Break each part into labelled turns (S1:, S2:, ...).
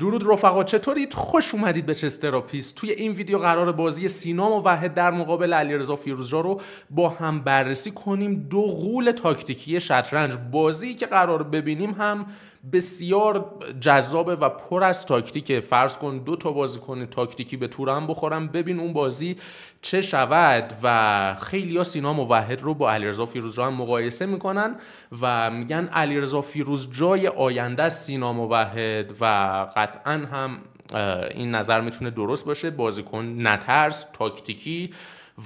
S1: درود رفقا چطورید خوش اومدید به چس توی این ویدیو قرار بازی سینا موحد در مقابل علیرضا فیروزجا رو با هم بررسی کنیم دو قول تاکتیکی شطرنج بازی که قرار ببینیم هم بسیار جذابه و پر از تاکتیک فرض کن دو تا بازیکن تاکتیکی به تور هم بخورم ببین اون بازی چه شود و خیلی ها سینا موحد رو با علیرضا فیروز هم مقایسه میکنن و میگن علیرضا فیروز جای آینده سینا موحد و قطعا هم این نظر میتونه درست باشه بازیکن نترس تاکتیکی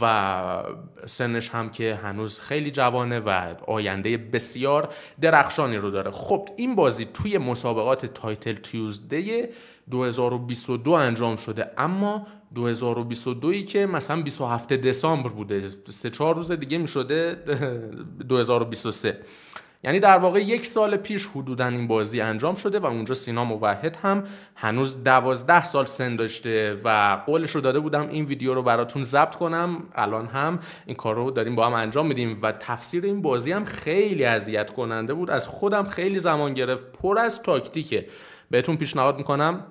S1: و سنش هم که هنوز خیلی جوانه و آینده بسیار درخشانی رو داره خب این بازی توی مسابقات تایتل تیوزده 2022 انجام شده اما 2022 که مثلا 27 دسامبر بوده سه چهار روز دیگه می شده 2023 یعنی در واقع یک سال پیش حدودا این بازی انجام شده و اونجا سینا موحد هم هنوز دوازده سال سن داشته و قولش رو داده بودم این ویدیو رو براتون ضبط کنم الان هم این کار رو داریم با هم انجام میدیم و تفسیر این بازی هم خیلی اذیت کننده بود از خودم خیلی زمان گرفت پر از تاکتیکه بهتون پیشنهاد میکنم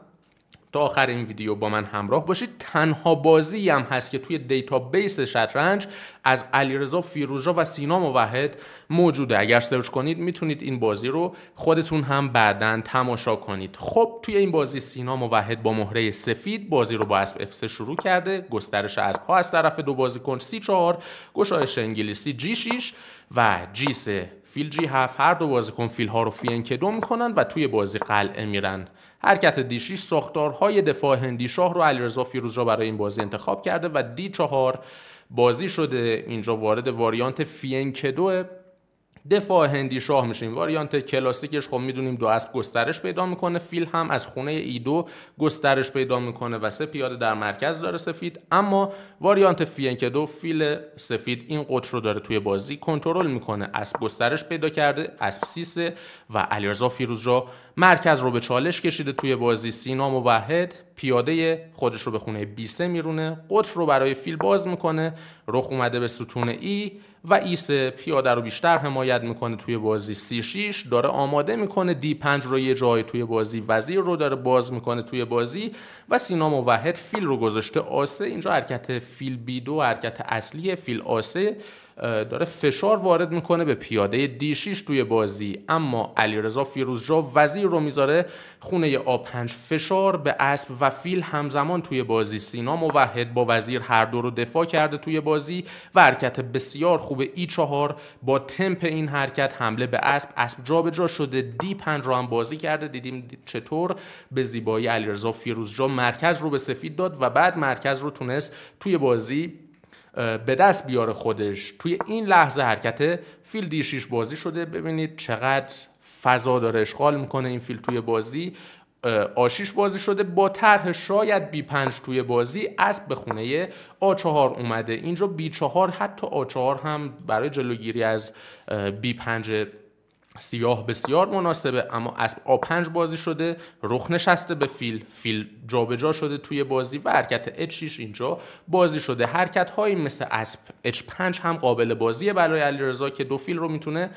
S1: تا آخر این ویدیو با من همراه باشید تنها بازی هم هست که توی دیتابیس شطرنج از علیرضا فیروزا و سینا موحد موجوده اگر سرچ کنید میتونید این بازی رو خودتون هم بعدا تماشا کنید خب توی این بازی سینا موحد با مهره سفید بازی رو با اسب اف شروع کرده گسترش از ها از طرف دو بازیکن سی 4 گشایش انگلیسی جی 6 و جی 3 فیل جی 7 هر دو بازیکن فیل ها رو فینکدو میکنن و توی بازی قلعه میرن حرکت دیشیش ساختارهای دفاع هندی شاه رو علیرضا را برای این بازی انتخاب کرده و دی چهار بازی شده اینجا وارد واریانت فینکدو دفاع هندی شاه میشیم. واریانت کلاسیکش خب میدونیم دو اسب گسترش پیدا میکنه فیل هم از خونه ایدو گسترش پیدا میکنه و سه پیاده در مرکز داره سفید اما واریانت فینک دو فیل سفید این قطر رو داره توی بازی کنترل میکنه اسب گسترش پیدا کرده اسب سیسه و علیرضا فیروز را مرکز رو به چالش کشیده توی بازی سینا موحد پیاده خودش رو به خونه بیسه میرونه قطر رو برای فیل باز میکنه رخ اومده به ستون ای و ایس پیاده رو بیشتر حمایت میکنه توی بازی سی 6 داره آماده میکنه دی 5 رو یه جای توی بازی وزیر رو داره باز میکنه توی بازی و سینا موحد فیل رو گذاشته آسه اینجا حرکت فیل بی دو حرکت اصلی فیل آسه داره فشار وارد میکنه به پیاده دیشیش توی بازی اما علی علیرضا فیروزجا وزیر رو میذاره خونه آب پنج فشار به اسب و فیل همزمان توی بازی سینا موحد با وزیر هر دو رو دفاع کرده توی بازی و حرکت بسیار خوب ای چهار با تمپ این حرکت حمله به اسب اسب جابجا شده دی پنج رو هم بازی کرده دیدیم چطور به زیبایی علیرضا فیروزجا مرکز رو به سفید داد و بعد مرکز رو تونست توی بازی به دست بیاره خودش توی این لحظه حرکت فیل دیشیش بازی شده ببینید چقدر فضا داره اشغال میکنه این فیل توی بازی آشیش بازی شده با طرح شاید بی پنج توی بازی اسب به خونه آ4 اومده اینجا بی چهار حتی آ4 هم برای جلوگیری از بی پنج سیاه بسیار مناسبه اما اسب آ 5 بازی شده رخ نشسته به فیل فیل جابجا جا شده توی بازی و حرکت H6 اینجا بازی شده حرکت هایی مثل اسب H5 هم قابل بازیه برای علیرضا که دو فیل رو میتونه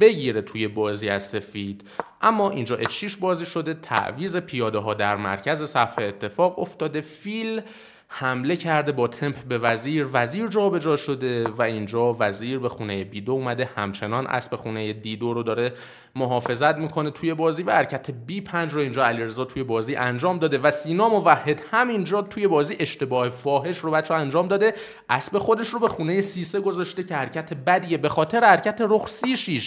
S1: بگیره توی بازی از سفید اما اینجا H6 بازی شده تعویض پیاده ها در مرکز صفحه اتفاق افتاده فیل حمله کرده با تمپ به وزیر وزیر جابجا جا شده و اینجا وزیر به خونه بیدو اومده همچنان اسب خونه دیدو رو داره محافظت میکنه توی بازی و حرکت بی پنج رو اینجا علیرضا توی بازی انجام داده و سینا موحد همینجا توی بازی اشتباه فاحش رو بچه انجام داده اسب خودش رو به خونه سیسه گذاشته که حرکت بدیه به خاطر حرکت رخ سی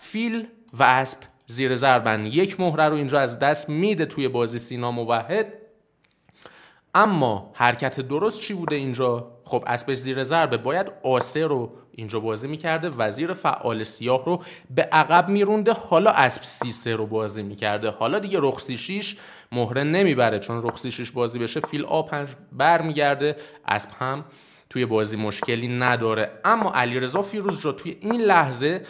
S1: فیل و اسب زیر زربن یک مهره رو اینجا از دست میده توی بازی سینا موحد اما حرکت درست چی بوده اینجا خب اسب زیر ضربه باید آسه رو اینجا بازی میکرده وزیر فعال سیاه رو به عقب میرونده حالا اسب سیسه رو بازی میکرده حالا دیگه رخسی شیش مهره نمیبره چون رخصی شیش بازی بشه فیل آ پنج بر میگرده اسب هم توی بازی مشکلی نداره اما علیرضا فیروز جا توی این لحظه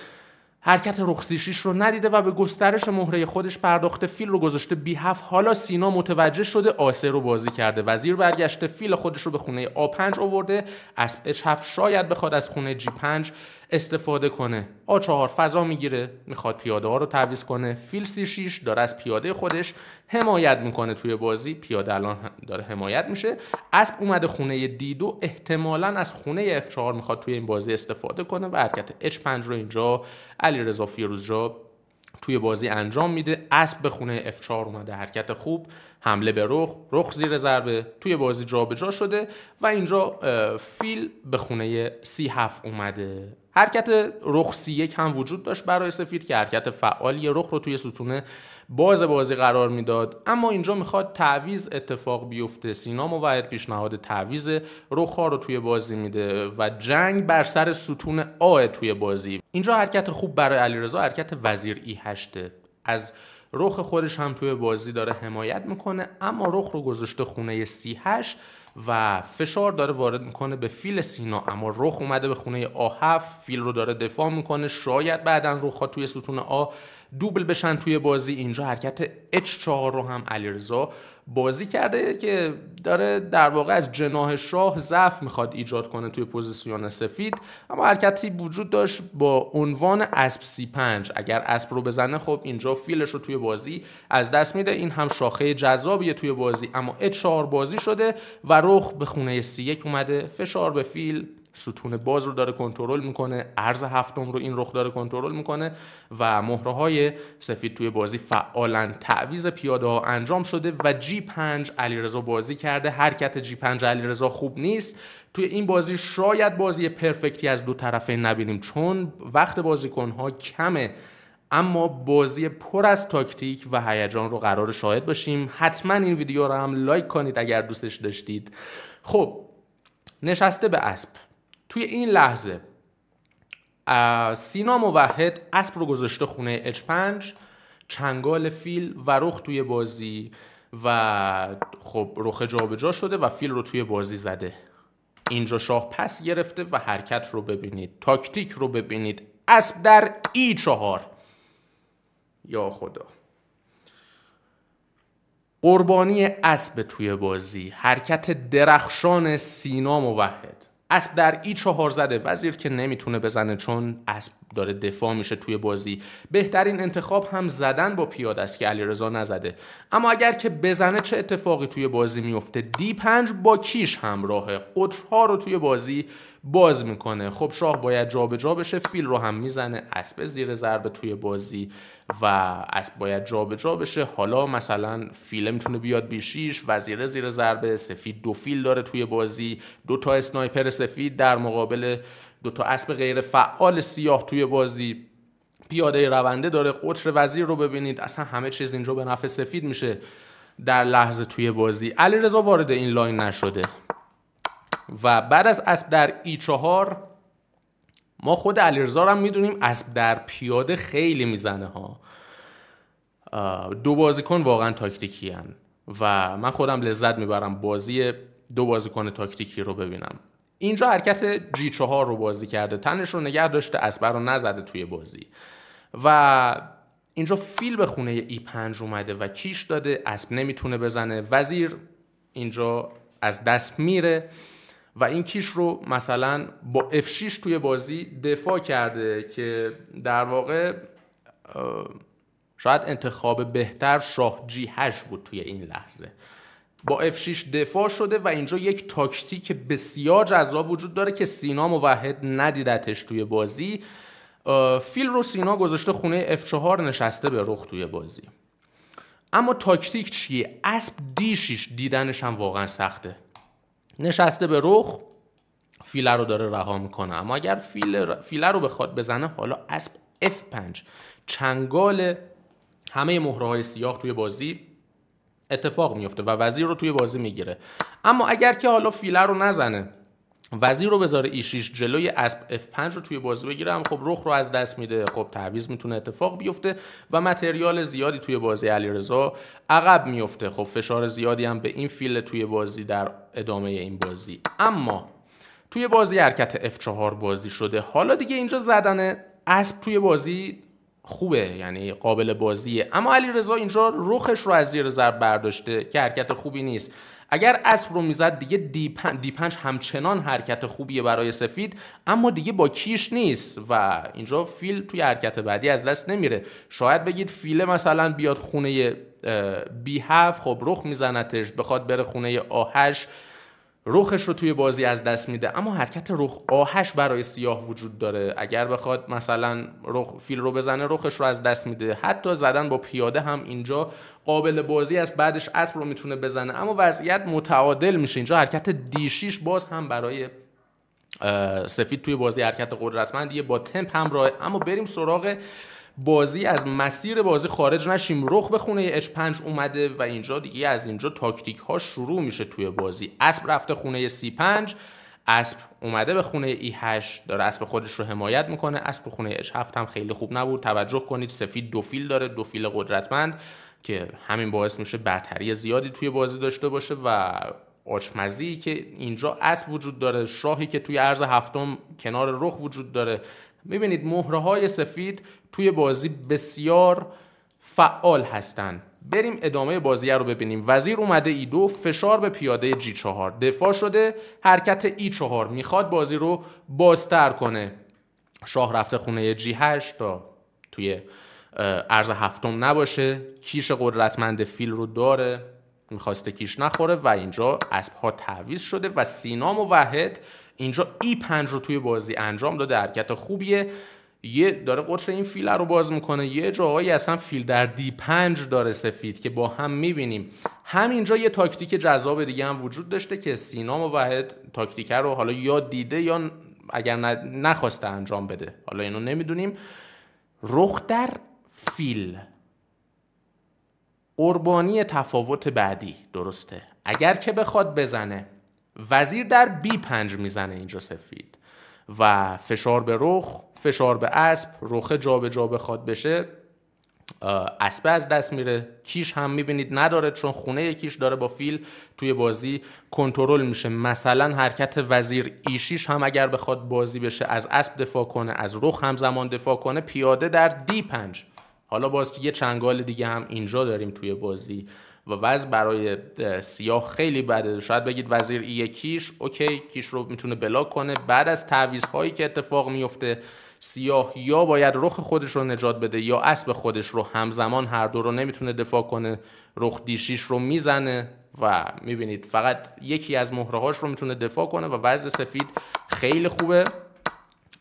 S1: حرکت رخزیشیش رو ندیده و به گسترش مهره خودش پرداخته فیل رو گذاشته بیهف حالا سینا متوجه شده آسه رو بازی کرده وزیر برگشته فیل خودش رو به خونه آ 5 آورده از اچ شاید بخواد از خونه G5 استفاده کنه آ4 فضا میگیره میخواد پیاده ها رو تعویض کنه فیل سی 6 داره از پیاده خودش حمایت میکنه توی بازی پیاده الان داره حمایت میشه اسب اومده خونه دی دو احتمالا از خونه F4 میخواد توی این بازی استفاده کنه و حرکت H5 رو اینجا فیروز فیروزجا توی بازی انجام میده اسب به خونه F4 اومده حرکت خوب حمله به رخ رخ زیر ضربه توی بازی جابجا جا شده و اینجا فیل به خونه C7 اومده حرکت رخ سی یک هم وجود داشت برای سفید که حرکت فعالی رخ رو توی ستون باز بازی قرار میداد اما اینجا میخواد تعویز اتفاق بیفته سینا موعد پیشنهاد تعویز رخ ها رو توی بازی میده و جنگ بر سر ستون آ توی بازی اینجا حرکت خوب برای علیرضا حرکت وزیر ای هشته از رخ خودش هم توی بازی داره حمایت میکنه اما رخ رو گذاشته خونه 38 و فشار داره وارد میکنه به فیل سینا اما رخ اومده به خونه آهف فیل رو داره دفاع میکنه شاید بعدا رخ ها توی ستون آ دوبل بشن توی بازی اینجا حرکت H4 رو هم علیرضا بازی کرده که داره در واقع از جناه شاه ضعف میخواد ایجاد کنه توی پوزیسیون سفید اما حرکتی وجود داشت با عنوان اسب سی 5 اگر اسب رو بزنه خب اینجا فیلش رو توی بازی از دست میده این هم شاخه جذابیه توی بازی اما H4 بازی شده و رخ به خونه C1 اومده فشار به فیل ستون باز رو داره کنترل میکنه ارز هفتم رو این رخ داره کنترل میکنه و مهره های سفید توی بازی فعالا تعویز پیاده ها انجام شده و جی 5 علیرضا بازی کرده حرکت جی 5 علیرضا خوب نیست توی این بازی شاید بازی پرفکتی از دو طرفه نبینیم چون وقت بازیکن ها کمه اما بازی پر از تاکتیک و هیجان رو قرار شاهد باشیم حتما این ویدیو رو هم لایک کنید اگر دوستش داشتید خب نشسته به اسب توی این لحظه سینا موحد اسب رو گذاشته خونه H5 چنگال فیل و رخ توی بازی و خب رخ جابجا شده و فیل رو توی بازی زده اینجا شاه پس گرفته و حرکت رو ببینید تاکتیک رو ببینید اسب در ای چهار یا خدا قربانی اسب توی بازی حرکت درخشان سینا موحد اسب در ای چهار زده وزیر که نمیتونه بزنه چون اسب داره دفاع میشه توی بازی بهترین انتخاب هم زدن با پیاده است که علیرضا نزده اما اگر که بزنه چه اتفاقی توی بازی میفته دی پنج با کیش همراهه قطرها رو توی بازی باز میکنه خب شاه باید جابجا جا بشه فیل رو هم میزنه اسب زیر ضربه توی بازی و اسب باید جابجا جا بشه حالا مثلا فیل میتونه بیاد بیشیش وزیر زیر ضربه سفید دو فیل داره توی بازی دو تا اسنایپر سفید در مقابل دو تا اسب غیر فعال سیاه توی بازی پیاده رونده داره قطر وزیر رو ببینید اصلا همه چیز اینجا به نفع سفید میشه در لحظه توی بازی رضا وارد این لاین نشده و بعد از اسب در ای چهار ما خود علیرضا هم میدونیم اسب در پیاده خیلی میزنه ها دو بازیکن واقعا تاکتیکی هن و من خودم لذت میبرم بازی دو بازیکن تاکتیکی رو ببینم اینجا حرکت جی چهار رو بازی کرده تنش رو نگه داشته اسب رو نزده توی بازی و اینجا فیل به خونه ای پنج اومده و کیش داده اسب نمیتونه بزنه وزیر اینجا از دست میره و این کیش رو مثلا با F6 توی بازی دفاع کرده که در واقع شاید انتخاب بهتر شاه G8 بود توی این لحظه با F6 دفاع شده و اینجا یک تاکتیک بسیار جذاب وجود داره که سینا موحد ندیدتش توی بازی فیل رو سینا گذاشته خونه F4 نشسته به رخ توی بازی اما تاکتیک چیه؟ اسب دیشیش 6 دیدنش هم واقعا سخته نشسته به رخ فیله رو داره رها میکنه اما اگر فیله, فیله رو بخواد بزنه حالا اسب F5 چنگال همه مهره های سیاه توی بازی اتفاق میفته و وزیر رو توی بازی میگیره اما اگر که حالا فیله رو نزنه وزیر رو بذاره ایشیش جلوی اسب F5 رو توی بازی بگیره هم خب رخ رو از دست میده خب تعویض میتونه اتفاق بیفته و متریال زیادی توی بازی علیرضا عقب میفته خب فشار زیادی هم به این فیل توی بازی در ادامه این بازی اما توی بازی حرکت F4 بازی شده حالا دیگه اینجا زدن اسب توی بازی خوبه یعنی قابل بازیه اما علیرضا اینجا رخش رو از زیر ضرب برداشته که حرکت خوبی نیست اگر اسب رو میزد دیگه دی 5 همچنان حرکت خوبیه برای سفید اما دیگه با کیش نیست و اینجا فیل توی حرکت بعدی از دست نمیره شاید بگید فیل مثلا بیاد خونه بی هفت خب رخ میزنتش بخواد بره خونه آهش. رخش رو توی بازی از دست میده اما حرکت رخ آهش برای سیاه وجود داره اگر بخواد مثلا رخ فیل رو بزنه رخش رو از دست میده حتی زدن با پیاده هم اینجا قابل بازی است بعدش اسب رو میتونه بزنه اما وضعیت متعادل میشه اینجا حرکت دیشیش باز هم برای سفید توی بازی حرکت قدرتمندیه با تمپ همراهه اما بریم سراغ بازی از مسیر بازی خارج نشیم رخ به خونه h 5 اومده و اینجا دیگه از اینجا تاکتیک ها شروع میشه توی بازی اسب رفته خونه c 5 اسب اومده به خونه ای e 8 داره اسب خودش رو حمایت میکنه اسب خونه اچ 7 هم خیلی خوب نبود توجه کنید سفید دو فیل داره دو فیل قدرتمند که همین باعث میشه برتری زیادی توی بازی داشته باشه و آشمزی که اینجا اسب وجود داره شاهی که توی عرض هفتم کنار رخ وجود داره میبینید مهره های سفید توی بازی بسیار فعال هستند بریم ادامه بازی رو ببینیم وزیر اومده ای دو فشار به پیاده جی چهار دفاع شده حرکت ای e چهار میخواد بازی رو بازتر کنه شاه رفته خونه جی هشت تا توی ارز هفتم نباشه کیش قدرتمند فیل رو داره میخواسته کیش نخوره و اینجا اسب ها تعویز شده و سینا موحد اینجا ای 5 رو توی بازی انجام داده حرکت خوبیه یه داره قطر این فیل رو باز میکنه یه جاهایی اصلا فیل در دی 5 داره سفید که با هم میبینیم همینجا یه تاکتیک جذاب دیگه هم وجود داشته که سینا موحد تاکتیک رو حالا یا دیده یا اگر نخواسته انجام بده حالا اینو نمیدونیم رخ در فیل قربانی تفاوت بعدی درسته اگر که بخواد بزنه وزیر در بی پنج میزنه اینجا سفید و فشار به رخ فشار به اسب رخ به جا بخواد بشه اسبه از دست میره کیش هم میبینید نداره چون خونه کیش داره با فیل توی بازی کنترل میشه مثلا حرکت وزیر ایشیش هم اگر بخواد بازی بشه از اسب دفاع کنه از رخ همزمان دفاع کنه پیاده در دی پنج حالا باز یه چنگال دیگه هم اینجا داریم توی بازی و وضع برای سیاه خیلی بده شاید بگید وزیر ای کیش اوکی کیش رو میتونه بلاک کنه بعد از تعویض هایی که اتفاق میفته سیاه یا باید رخ خودش رو نجات بده یا اسب خودش رو همزمان هر دو رو نمیتونه دفاع کنه رخ دیشیش رو میزنه و میبینید فقط یکی از هاش رو میتونه دفاع کنه و وضع سفید خیلی خوبه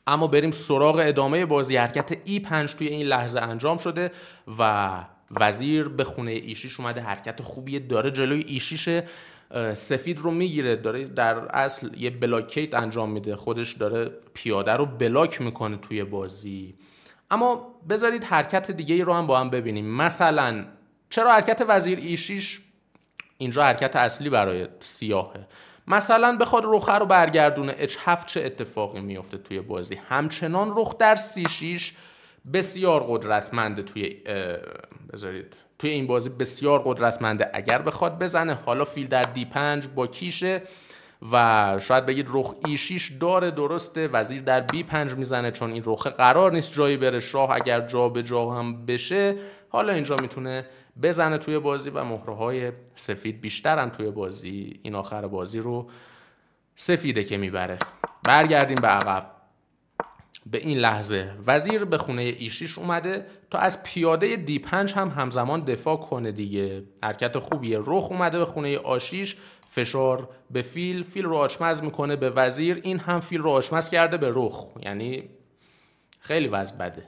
S1: اما بریم سراغ ادامه بازی حرکت ای 5 توی این لحظه انجام شده و وزیر به خونه ایشیش اومده حرکت خوبی داره جلوی ایشیش سفید رو میگیره داره در اصل یه بلاکیت انجام میده خودش داره پیاده رو بلاک میکنه توی بازی اما بذارید حرکت دیگه ای رو هم با هم ببینیم مثلا چرا حرکت وزیر ایشیش اینجا حرکت اصلی برای سیاهه مثلا بخواد رخه رو برگردونه اچ 7 چه اتفاقی میفته توی بازی همچنان رخ در سی 6 بسیار قدرتمنده توی بذارید توی این بازی بسیار قدرتمنده اگر بخواد بزنه حالا فیل در دی 5 با کیشه و شاید بگید رخ ای 6 داره درسته وزیر در بی 5 میزنه چون این رخ قرار نیست جایی بره شاه اگر جا به جا هم بشه حالا اینجا میتونه بزنه توی بازی و مهره های سفید بیشترن توی بازی این آخر بازی رو سفیده که میبره برگردیم به عقب به این لحظه وزیر به خونه ایشیش اومده تا از پیاده دی پنج هم همزمان دفاع کنه دیگه حرکت خوبیه رخ اومده به خونه آشیش فشار به فیل فیل رو آشمز میکنه به وزیر این هم فیل رو آشمز کرده به رخ یعنی خیلی وضع بده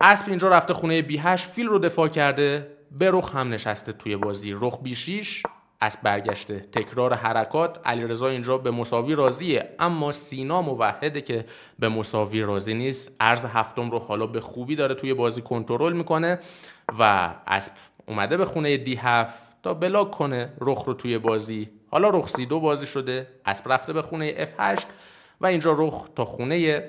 S1: اسب اینجا رفته خونه بی هش فیل رو دفاع کرده به رخ هم نشسته توی بازی رخ بی شیش اسب برگشته تکرار حرکات علیرضا اینجا به مساوی راضیه اما سینا موحده که به مساوی راضی نیست عرض هفتم رو حالا به خوبی داره توی بازی کنترل میکنه و اسب اومده به خونه دی هفت تا بلاک کنه رخ رو توی بازی حالا رخ سی دو بازی شده اسب رفته به خونه F8 و اینجا رخ تا خونه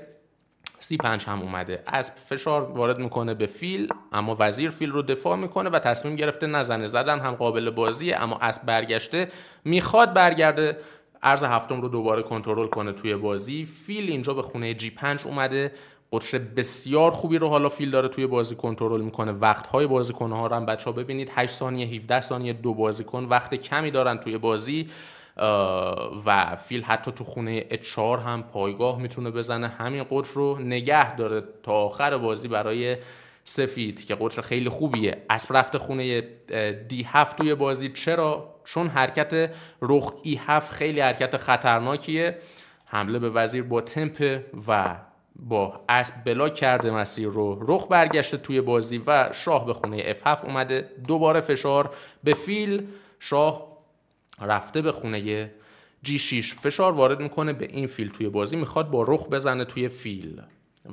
S1: سی پنج هم اومده اسب فشار وارد میکنه به فیل اما وزیر فیل رو دفاع میکنه و تصمیم گرفته نزنه زدن هم قابل بازیه اما اسب برگشته میخواد برگرده ارز هفتم رو دوباره کنترل کنه توی بازی فیل اینجا به خونه g 5 اومده قطر بسیار خوبی رو حالا فیل داره توی بازی کنترل میکنه وقت های بازیکن ها رو هم بچه ها ببینید 8 ثانیه 17 ثانیه دو بازیکن وقت کمی دارن توی بازی و فیل حتی تو خونه اچار هم پایگاه میتونه بزنه همین قدر رو نگه داره تا آخر بازی برای سفید که قطر خیلی خوبیه اسب رفت خونه دی هفت توی بازی چرا چون حرکت رخ ای هفت خیلی حرکت خطرناکیه حمله به وزیر با تمپ و با اسب بلاک کرده مسیر رو رخ برگشته توی بازی و شاه به خونه اف 7 اومده دوباره فشار به فیل شاه رفته به خونه G6 فشار وارد میکنه به این فیل توی بازی میخواد با رخ بزنه توی فیل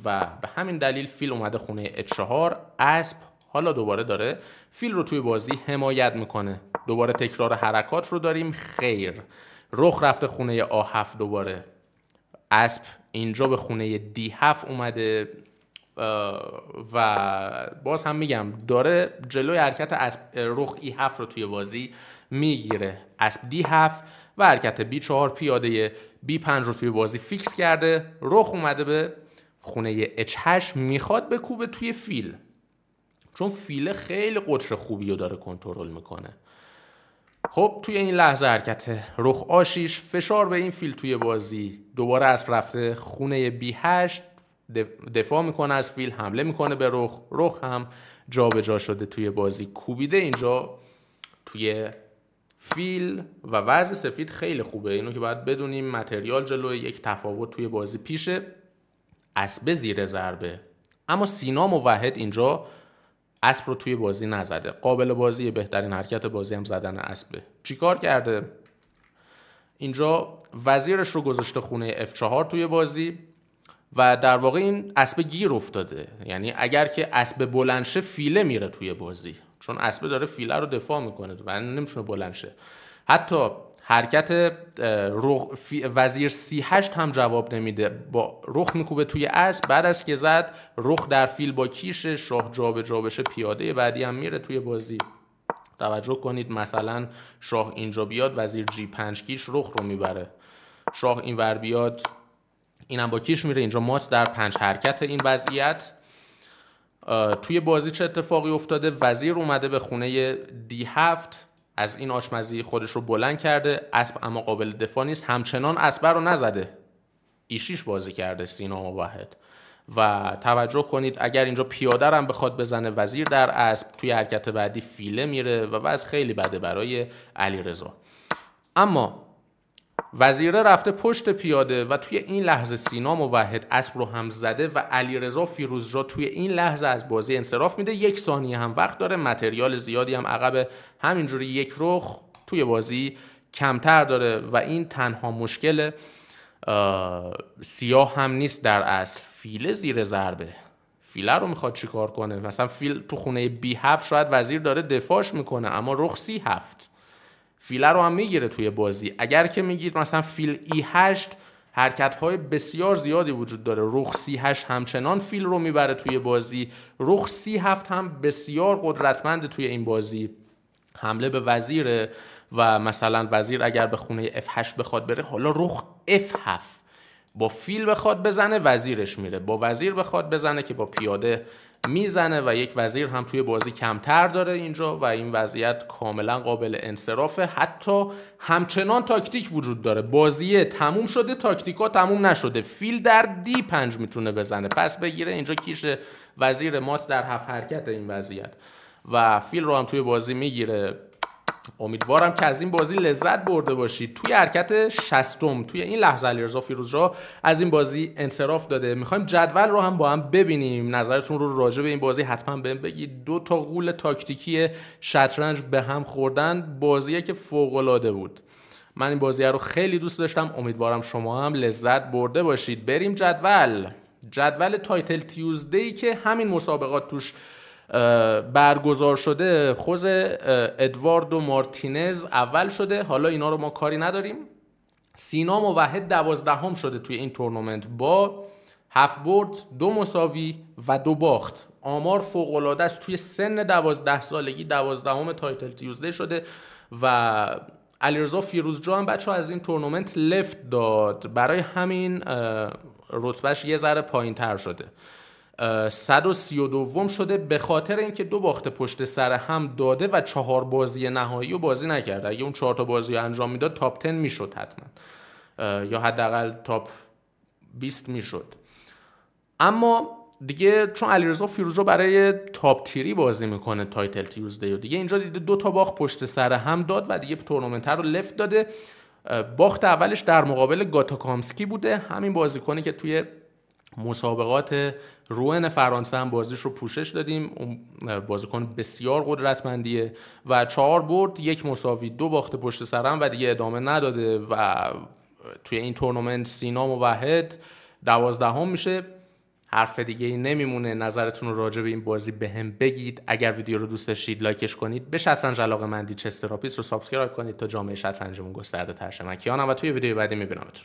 S1: و به همین دلیل فیل اومده خونه H4 اسب حالا دوباره داره فیل رو توی بازی حمایت میکنه دوباره تکرار حرکات رو داریم خیر رخ رفته خونه A7 دوباره اسب اینجا به خونه D7 اومده و باز هم میگم داره جلوی حرکت اسب رخ E7 رو توی بازی میگیره اسب D7 و حرکت بی 4 پیاده بی 5 رو توی بازی فیکس کرده رخ اومده به خونه H8 میخواد بکوبه توی فیل چون فیل خیلی قطر خوبی رو داره کنترل میکنه خب توی این لحظه حرکت رخ آشیش فشار به این فیل توی بازی دوباره اسب رفته خونه بی 8 دفاع میکنه از فیل حمله میکنه به رخ رخ هم جابجا شده توی بازی کوبیده اینجا توی فیل و وضع سفید خیلی خوبه اینو که باید بدونیم متریال جلوی یک تفاوت توی بازی پیشه اسبه زیر ضربه اما سینا موحد اینجا اسب رو توی بازی نزده قابل بازی بهترین حرکت بازی هم زدن اسبه چیکار کرده اینجا وزیرش رو گذاشته خونه F4 توی بازی و در واقع این اسب گیر افتاده یعنی اگر که اسب بلندشه فیله میره توی بازی چون اسبه داره فیله رو دفاع میکنه و نمیشه بلند شه حتی حرکت وزیر سی هشت هم جواب نمیده با رخ میکوبه توی اسب بعد از که زد رخ در فیل با کیش شاه جابجا بشه پیاده بعدی هم میره توی بازی توجه کنید مثلا شاه اینجا بیاد وزیر جی پنج کیش رخ رو میبره شاه اینور بیاد اینم با کیش میره اینجا مات در پنج حرکت این وضعیت توی بازی چه اتفاقی افتاده وزیر اومده به خونه دی هفت از این آشمزی خودش رو بلند کرده اسب اما قابل دفاع نیست همچنان اسب رو نزده ایشیش بازی کرده سینا واحد و توجه کنید اگر اینجا پیاده هم بخواد بزنه وزیر در اسب توی حرکت بعدی فیله میره و وضع خیلی بده برای علی رضا اما وزیره رفته پشت پیاده و توی این لحظه سینا موحد اسب رو هم زده و علیرضا را توی این لحظه از بازی انصراف میده یک ثانیه هم وقت داره متریال زیادی هم عقب همینجوری یک رخ توی بازی کمتر داره و این تنها مشکل سیاه هم نیست در اصل فیل زیر ضربه فیله رو میخواد چیکار کنه مثلا فیل تو خونه بی هفت شاید وزیر داره دفاعش میکنه اما رخ سی هفت فیل رو هم میگیره توی بازی اگر که میگید مثلا فیل ای 8 حرکت های بسیار زیادی وجود داره رخ سی 8 همچنان فیل رو میبره توی بازی رخ سی 7 هم بسیار قدرتمند توی این بازی حمله به وزیره و مثلا وزیر اگر به خونه F8 بخواد بره حالا رخ F7 با فیل بخواد بزنه وزیرش میره با وزیر بخواد بزنه که با پیاده میزنه و یک وزیر هم توی بازی کمتر داره اینجا و این وضعیت کاملا قابل انصرافه حتی همچنان تاکتیک وجود داره بازیه تموم شده تاکتیک ها تموم نشده فیل در دی پنج میتونه بزنه پس بگیره اینجا کیش وزیر مات در هفت حرکت این وضعیت و فیل رو هم توی بازی میگیره امیدوارم که از این بازی لذت برده باشید توی حرکت شستم توی این لحظه علیرضا را از این بازی انصراف داده میخوایم جدول رو هم با هم ببینیم نظرتون رو راجع به این بازی حتما بهم بگید دو تا قول تاکتیکی شطرنج به هم خوردن بازیه که فوق العاده بود من این بازی رو خیلی دوست داشتم امیدوارم شما هم لذت برده باشید بریم جدول جدول تایتل تیوزدی که همین مسابقات توش برگزار شده خوز ادواردو مارتینز اول شده حالا اینا رو ما کاری نداریم سینا موحد دوازدهم شده توی این تورنمنت با هفت برد دو مساوی و دو باخت آمار فوق است توی سن دوازده سالگی دوازدهم تایتل تیوزده شده و علیرضا فیروز جان بچه از این تورنمنت لفت داد برای همین رتبهش یه ذره پایین تر شده 132 شده به خاطر اینکه دو باخت پشت سر هم داده و چهار بازی نهایی و بازی نکرده اگه اون چهار تا بازی رو انجام میداد تاپ 10 میشد حتما یا حداقل تاپ 20 میشد اما دیگه چون علیرضا رو برای تاپ تیری بازی میکنه تایتل تیوزدی و دیگه اینجا دیده دو تا باخت پشت سر هم داد و دیگه تورنمنت رو لفت داده باخت اولش در مقابل گاتاکامسکی بوده همین بازیکنی که توی مسابقات روئن فرانسه هم بازیش رو پوشش دادیم اون بازیکن بسیار قدرتمندیه و چهار برد یک مساوی دو باخته پشت سرم و دیگه ادامه نداده و توی این تورنمنت سینا موحد دوازدهم میشه حرف دیگه ای نمیمونه نظرتون راجع به این بازی به هم بگید اگر ویدیو رو دوست داشتید لایکش کنید به شطرنج علاقه مندی چستراپیس رو سابسکرایب کنید تا جامعه شطرنجمون گسترده تر شه من کیانم و توی ویدیو بعدی میبینمتون